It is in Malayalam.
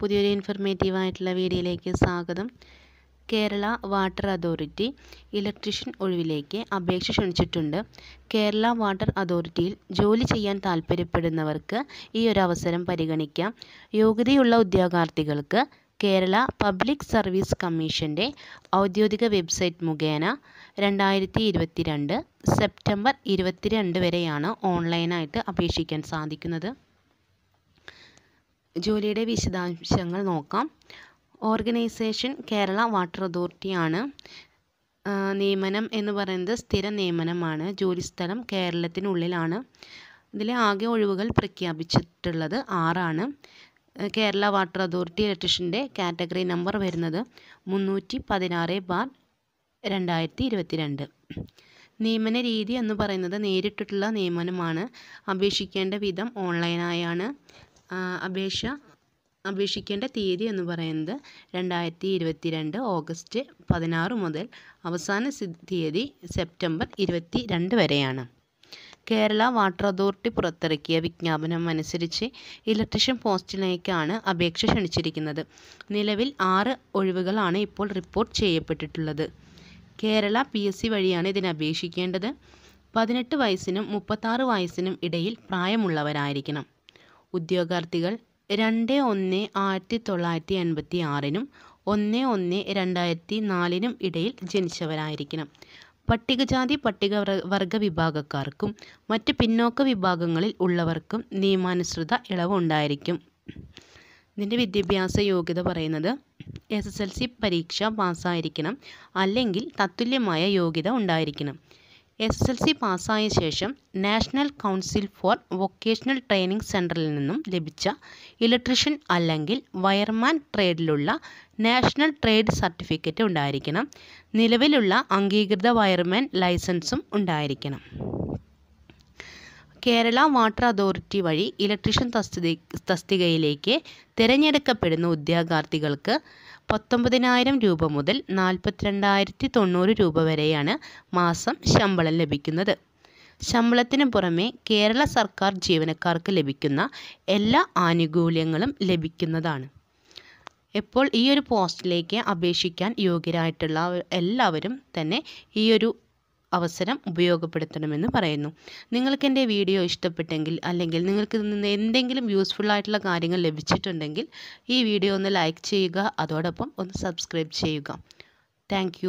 പുതിയൊരു ഇൻഫർമേറ്റീവ് ആയിട്ടുള്ള വീഡിയോയിലേക്ക് സ്വാഗതം കേരള വാട്ടർ അതോറിറ്റി ഇലക്ട്രീഷ്യൻ ഒഴിവിലേക്ക് അപേക്ഷ ക്ഷണിച്ചിട്ടുണ്ട് കേരള വാട്ടർ അതോറിറ്റിയിൽ ജോലി ചെയ്യാൻ താൽപ്പര്യപ്പെടുന്നവർക്ക് ഈ ഒരു അവസരം പരിഗണിക്കാം യോഗ്യതയുള്ള ഉദ്യോഗാർത്ഥികൾക്ക് കേരള പബ്ലിക് സർവീസ് കമ്മീഷൻ്റെ ഔദ്യോഗിക വെബ്സൈറ്റ് മുഖേന രണ്ടായിരത്തി ഇരുപത്തിരണ്ട് സെപ്റ്റംബർ ഇരുപത്തിരണ്ട് വരെയാണ് ഓൺലൈനായിട്ട് അപേക്ഷിക്കാൻ സാധിക്കുന്നത് ജോലിയുടെ വിശദാംശങ്ങൾ നോക്കാം ഓർഗനൈസേഷൻ കേരള വാട്ടർ അതോറിറ്റിയാണ് നിയമനം എന്ന് പറയുന്നത് സ്ഥിര നിയമനമാണ് ജോലിസ്ഥലം കേരളത്തിനുള്ളിലാണ് ഇതിലെ ആകെ ഒഴിവുകൾ പ്രഖ്യാപിച്ചിട്ടുള്ളത് ആറാണ് കേരള വാട്ടർ അതോറിറ്റി ഇലക്ട്രീഷ്യൻ്റെ കാറ്റഗറി നമ്പർ വരുന്നത് മുന്നൂറ്റി പതിനാറ് ബാർ രണ്ടായിരത്തി ഇരുപത്തിരണ്ട് നിയമന രീതി എന്ന് പറയുന്നത് നേരിട്ടിട്ടുള്ള നിയമനമാണ് അപേക്ഷിക്കേണ്ട വിധം ഓൺലൈനായാണ് അപേക്ഷ അപേക്ഷിക്കേണ്ട തീയതി എന്ന് പറയുന്നത് രണ്ടായിരത്തി ഇരുപത്തി രണ്ട് ഓഗസ്റ്റ് പതിനാറ് മുതൽ അവസാന തീയതി സെപ്റ്റംബർ ഇരുപത്തി രണ്ട് വരെയാണ് കേരള വാട്ടർ അതോറിറ്റി പുറത്തിറക്കിയ വിജ്ഞാപനം അനുസരിച്ച് ഇലക്ട്രീഷ്യൻ പോസ്റ്റിലേക്കാണ് അപേക്ഷ ക്ഷണിച്ചിരിക്കുന്നത് നിലവിൽ ആറ് ഒഴിവുകളാണ് ഇപ്പോൾ റിപ്പോർട്ട് ചെയ്യപ്പെട്ടിട്ടുള്ളത് കേരള പി എസ് സി വഴിയാണ് ഇതിന് അപേക്ഷിക്കേണ്ടത് പതിനെട്ട് വയസ്സിനും മുപ്പത്താറ് വയസ്സിനും ഇടയിൽ പ്രായമുള്ളവരായിരിക്കണം ഉദ്യോഗാർത്ഥികൾ രണ്ട് ഒന്ന് ആയിരത്തി തൊള്ളായിരത്തി എൺപത്തി ആറിനും ഒന്ന് ഒന്ന് രണ്ടായിരത്തി നാലിനും ഇടയിൽ ജനിച്ചവരായിരിക്കണം പട്ടികജാതി വർഗ വിഭാഗക്കാർക്കും മറ്റ് പിന്നോക്ക വിഭാഗങ്ങളിൽ ഉള്ളവർക്കും നിയമാനുസൃത ഇളവ് ഉണ്ടായിരിക്കും ഇതിൻ്റെ വിദ്യാഭ്യാസ യോഗ്യത പറയുന്നത് എസ് എസ് എൽ സി പരീക്ഷ പാസ്സായിരിക്കണം അല്ലെങ്കിൽ തത്തുല്യമായ യോഗ്യത ഉണ്ടായിരിക്കണം എസ് എൽ സി പാസ്സായ ശേഷം national council for vocational training സെൻറ്ററിൽ നിന്നും ലഭിച്ച ഇലക്ട്രീഷ്യൻ അല്ലെങ്കിൽ വയർമാൻ ട്രേഡിലുള്ള നാഷണൽ ട്രേഡ് സർട്ടിഫിക്കറ്റ് ഉണ്ടായിരിക്കണം നിലവിലുള്ള അംഗീകൃത വയർമാൻ ലൈസൻസും ഉണ്ടായിരിക്കണം കേരള വാട്ടർ അതോറിറ്റി വഴി ഇലക്ട്രീഷ്യൻ തസ്തി തസ്തികയിലേക്ക് തിരഞ്ഞെടുക്കപ്പെടുന്ന ഉദ്യോഗാർത്ഥികൾക്ക് പത്തൊമ്പതിനായിരം രൂപ മുതൽ നാൽപ്പത്തിരണ്ടായിരത്തി തൊണ്ണൂറ് രൂപ വരെയാണ് മാസം ശമ്പളം ലഭിക്കുന്നത് ശമ്പളത്തിന് പുറമെ കേരള സർക്കാർ ജീവനക്കാർക്ക് ലഭിക്കുന്ന എല്ലാ ആനുകൂല്യങ്ങളും ലഭിക്കുന്നതാണ് ഇപ്പോൾ ഈ ഒരു പോസ്റ്റിലേക്ക് അപേക്ഷിക്കാൻ യോഗ്യരായിട്ടുള്ള എല്ലാവരും തന്നെ ഈ ഒരു അവസരം ഉപയോഗപ്പെടുത്തണമെന്ന് പറയുന്നു നിങ്ങൾക്ക് എൻ്റെ വീഡിയോ ഇഷ്ടപ്പെട്ടെങ്കിൽ അല്ലെങ്കിൽ നിങ്ങൾക്ക് നിന്ന് എന്തെങ്കിലും യൂസ്ഫുൾ ആയിട്ടുള്ള കാര്യങ്ങൾ ലഭിച്ചിട്ടുണ്ടെങ്കിൽ ഈ വീഡിയോ ഒന്ന് ലൈക്ക് ചെയ്യുക അതോടൊപ്പം ഒന്ന് സബ്സ്ക്രൈബ് ചെയ്യുക താങ്ക്